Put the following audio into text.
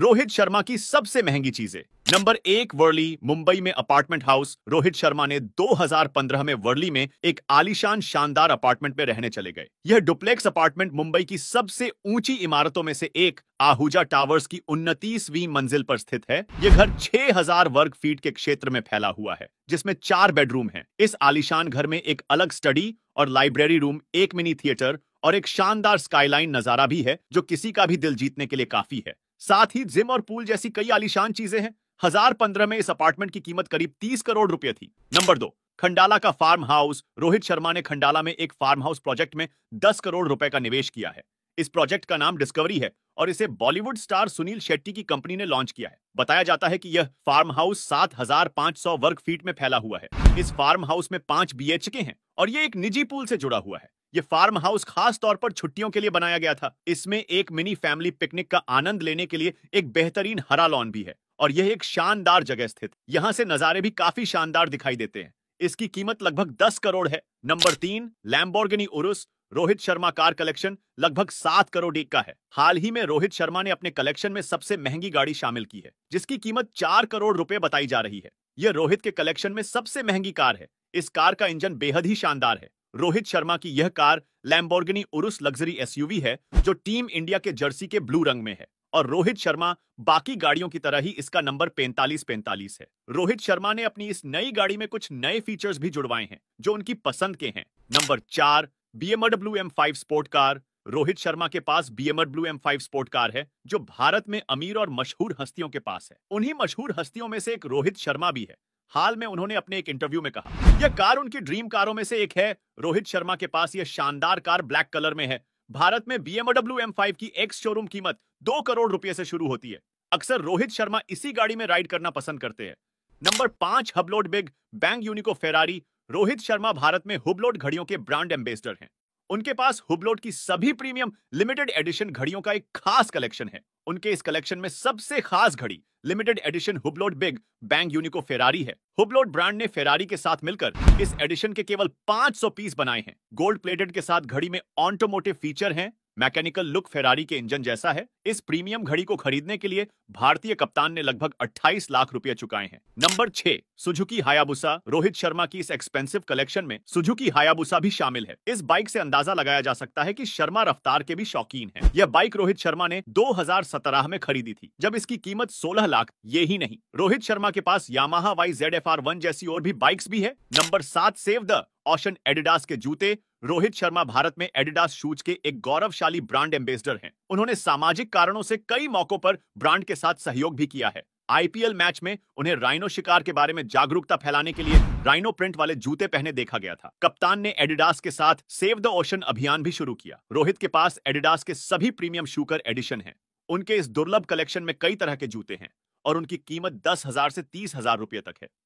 रोहित शर्मा की सबसे महंगी चीजें नंबर एक वर्ली मुंबई में अपार्टमेंट हाउस रोहित शर्मा ने 2015 में वर्ली में एक आलीशान शानदार अपार्टमेंट में रहने चले गए यह डुप्लेक्स अपार्टमेंट मुंबई की सबसे ऊंची इमारतों में से एक आहूजा टावर्स की उन्नतीसवीं मंजिल पर स्थित है यह घर 6000 वर्ग फीट के क्षेत्र में फैला हुआ है जिसमें चार बेडरूम है इस आलिशान घर में एक अलग स्टडी और लाइब्रेरी रूम एक मिनी थिएटर और एक शानदार स्काईलाइन नजारा भी है जो किसी का भी दिल जीतने के लिए काफी है साथ ही जिम और पूल जैसी कई आलिशान चीजें हैं हजार पंद्रह में इस अपार्टमेंट की कीमत करीब तीस करोड़ रुपए थी नंबर दो खंडाला का फार्म हाउस रोहित शर्मा ने खंडाला में एक फार्म हाउस प्रोजेक्ट में दस करोड़ रुपए का निवेश किया है इस प्रोजेक्ट का नाम डिस्कवरी है और इसे बॉलीवुड स्टार सुनील शेट्टी की कंपनी ने लॉन्च किया है बताया जाता है कि यह फार्म हाउस सात हजार पांच सौ वर्ग फीट में फैला हुआ है इस फार्म हाउस में पांच बी के हैं और ये एक निजी पूल से जुड़ा हुआ है ये फार्म हाउस खास तौर पर छुट्टियों के लिए बनाया गया था इसमें एक मिनी फैमिली पिकनिक का आनंद लेने के लिए एक बेहतरीन हरा लॉन भी है और यह एक शानदार जगह स्थित यहाँ से नजारे भी काफी शानदार दिखाई देते हैं इसकी कीमत लगभग दस करोड़ है नंबर तीन Lamborghini Urus Rohit Sharma car collection लगभग सात करोड़ एक का है हाल ही में रोहित शर्मा ने अपने कलेक्शन में सबसे महंगी गाड़ी शामिल की है जिसकी कीमत चार करोड़ रुपए बताई जा रही है यह रोहित के कलेक्शन में सबसे महंगी कार है इस कार का इंजन बेहद ही शानदार है रोहित शर्मा की यह car Lamborghini Urus luxury SUV है जो टीम इंडिया के जर्सी के ब्लू रंग में है और रोहित शर्मा बाकी गाड़ियों की तरह ही इसका नंबर पैंतालीस पैंतालीस है रोहित शर्मा ने अपनी इस नई गाड़ी में कुछ नए फीचर्स भी जुड़वाए हैं जो उनकी पसंद के हैं नंबर चार BMW M five sport car Rohit Sharma के पास BMW M five sport car है जो भारत में अमीर और मशहूर हस्तियों के पास है उन्हीं मशहूर हस्तियों में से एक रोहित शर्मा भी है हाल में उन्होंने अपने एक इंटरव्यू में कहा यह कार उनकी ड्रीम कारों में से एक है रोहित शर्मा के पास यह शानदार कार ब्लैक कलर में है भारत में बीएमडब्ल्यू एम की एक्स शोरूम कीमत दो करोड़ रुपए से शुरू होती है अक्सर रोहित शर्मा इसी गाड़ी में राइड करना पसंद करते हैं नंबर पांच Hublot Big Bang Unico Ferrari Rohit Sharma Bharat में हुबलोड घड़ियों के ब्रांड एम्बेसडर हैं उनके पास हुबलोट की सभी प्रीमियम लिमिटेड एडिशन घड़ियों का एक खास कलेक्शन है उनके इस कलेक्शन में सबसे खास घड़ी limited edition Hublot Big Bang Unico Ferrari है हुबलोट ब्रांड ने फेरारी के साथ मिलकर इस एडिशन के केवल 500 पीस बनाए हैं गोल्ड प्लेटेड के साथ घड़ी में ऑटोमोटिव फीचर हैं मैकेनिकल लुक फेरारी के इंजन जैसा है इस प्रीमियम घड़ी को खरीदने के लिए भारतीय कप्तान ने लगभग 28 लाख रुपए चुकाए हैं नंबर छह सुजुकी हायाबुसा रोहित शर्मा की इस एक्सपेंसिव कलेक्शन में सुजुकी हायाबुसा भी शामिल है इस बाइक से अंदाजा लगाया जा सकता है कि शर्मा रफ्तार के भी शौकीन है यह बाइक रोहित शर्मा ने दो में खरीदी थी जब इसकी कीमत सोलह लाख ये ही नहीं रोहित शर्मा के पास Yamaha Y Z F R one जैसी और भी बाइक्स भी है नंबर सात सेव द ऑशन एडिडास के जूते रोहित शर्मा भारत में एडिडास शूज के एक गौरवशाली ब्रांड एम्बेसडर हैं उन्होंने सामाजिक कारणों से कई मौकों पर ब्रांड के साथ सहयोग भी किया है आईपीएल मैच में उन्हें राइनो शिकार के बारे में जागरूकता फैलाने के लिए राइनो प्रिंट वाले जूते पहने देखा गया था कप्तान ने एडिडास के साथ सेव द ओशन अभियान भी शुरू किया रोहित के पास एडिडास के सभी प्रीमियम शूकर एडिशन है उनके इस दुर्लभ कलेक्शन में कई तरह के जूते हैं और उनकी कीमत दस हजार से तीस हजार रुपये तक है